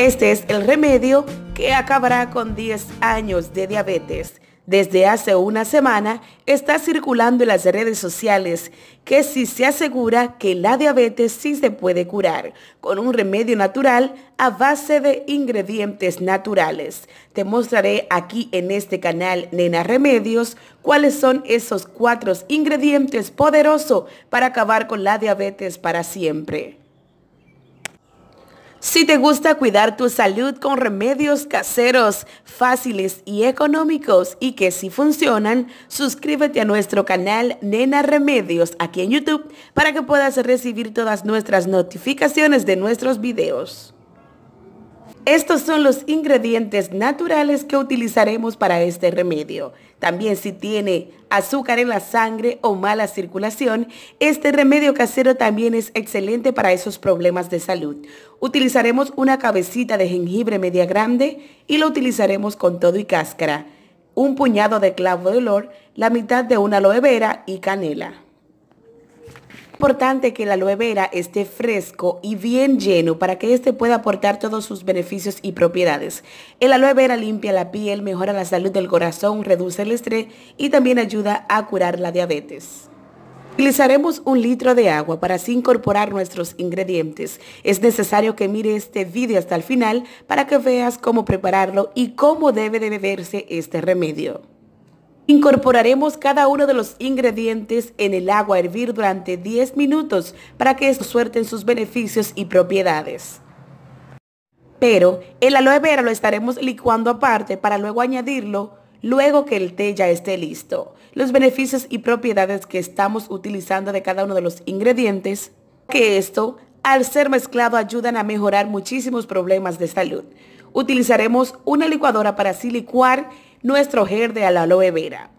Este es el remedio que acabará con 10 años de diabetes. Desde hace una semana está circulando en las redes sociales que si se asegura que la diabetes sí se puede curar con un remedio natural a base de ingredientes naturales. Te mostraré aquí en este canal Nena Remedios cuáles son esos cuatro ingredientes poderosos para acabar con la diabetes para siempre. Si te gusta cuidar tu salud con remedios caseros, fáciles y económicos y que sí funcionan, suscríbete a nuestro canal Nena Remedios aquí en YouTube para que puedas recibir todas nuestras notificaciones de nuestros videos. Estos son los ingredientes naturales que utilizaremos para este remedio. También si tiene azúcar en la sangre o mala circulación, este remedio casero también es excelente para esos problemas de salud. Utilizaremos una cabecita de jengibre media grande y lo utilizaremos con todo y cáscara, un puñado de clavo de olor, la mitad de una aloe vera y canela importante que el aloe vera esté fresco y bien lleno para que éste pueda aportar todos sus beneficios y propiedades. El aloe vera limpia la piel, mejora la salud del corazón, reduce el estrés y también ayuda a curar la diabetes. Utilizaremos un litro de agua para así incorporar nuestros ingredientes. Es necesario que mire este video hasta el final para que veas cómo prepararlo y cómo debe de beberse este remedio. Incorporaremos cada uno de los ingredientes en el agua a hervir durante 10 minutos para que suelten sus beneficios y propiedades. Pero el aloe vera lo estaremos licuando aparte para luego añadirlo luego que el té ya esté listo. Los beneficios y propiedades que estamos utilizando de cada uno de los ingredientes, que esto al ser mezclado ayudan a mejorar muchísimos problemas de salud. Utilizaremos una licuadora para así licuar nuestro ger de aloe vera.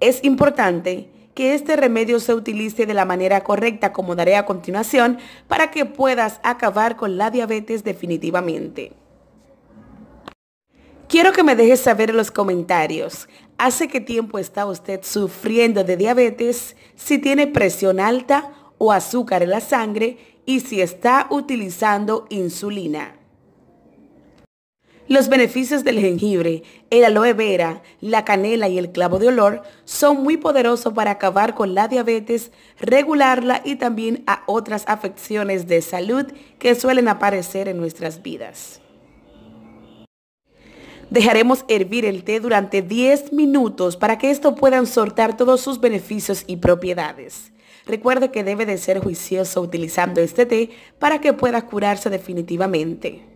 Es importante que este remedio se utilice de la manera correcta como daré a continuación para que puedas acabar con la diabetes definitivamente. Quiero que me dejes saber en los comentarios, ¿hace qué tiempo está usted sufriendo de diabetes? Si tiene presión alta o azúcar en la sangre y si está utilizando insulina. Los beneficios del jengibre, el aloe vera, la canela y el clavo de olor son muy poderosos para acabar con la diabetes, regularla y también a otras afecciones de salud que suelen aparecer en nuestras vidas. Dejaremos hervir el té durante 10 minutos para que esto pueda soltar todos sus beneficios y propiedades. Recuerde que debe de ser juicioso utilizando este té para que pueda curarse definitivamente.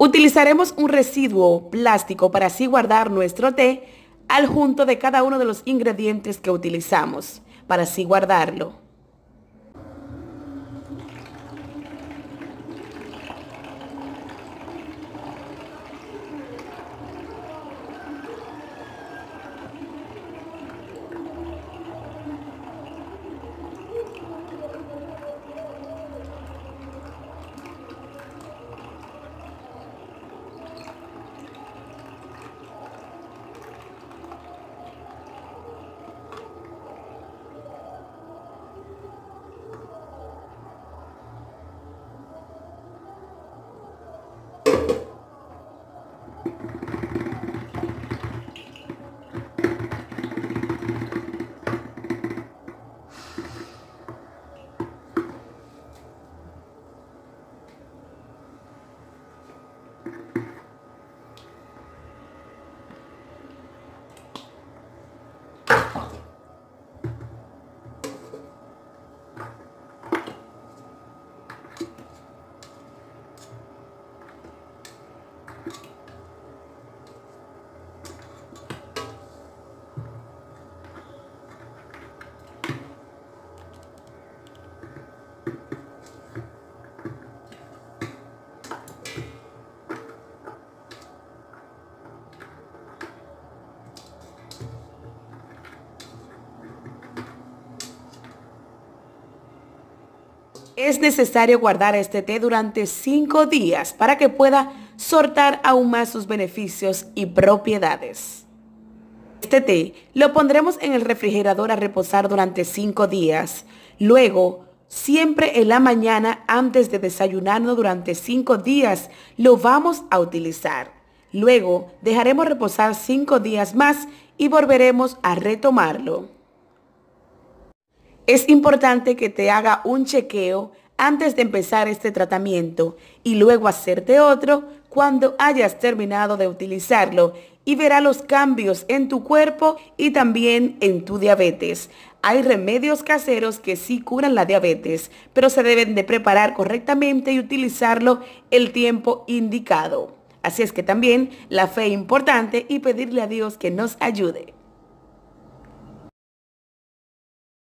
Utilizaremos un residuo plástico para así guardar nuestro té al junto de cada uno de los ingredientes que utilizamos, para así guardarlo. es necesario guardar este té durante 5 días para que pueda sortar aún más sus beneficios y propiedades. Este té lo pondremos en el refrigerador a reposar durante 5 días. Luego, siempre en la mañana antes de desayunarnos durante 5 días, lo vamos a utilizar. Luego, dejaremos reposar 5 días más y volveremos a retomarlo. Es importante que te haga un chequeo antes de empezar este tratamiento y luego hacerte otro cuando hayas terminado de utilizarlo y verá los cambios en tu cuerpo y también en tu diabetes. Hay remedios caseros que sí curan la diabetes, pero se deben de preparar correctamente y utilizarlo el tiempo indicado. Así es que también la fe es importante y pedirle a Dios que nos ayude.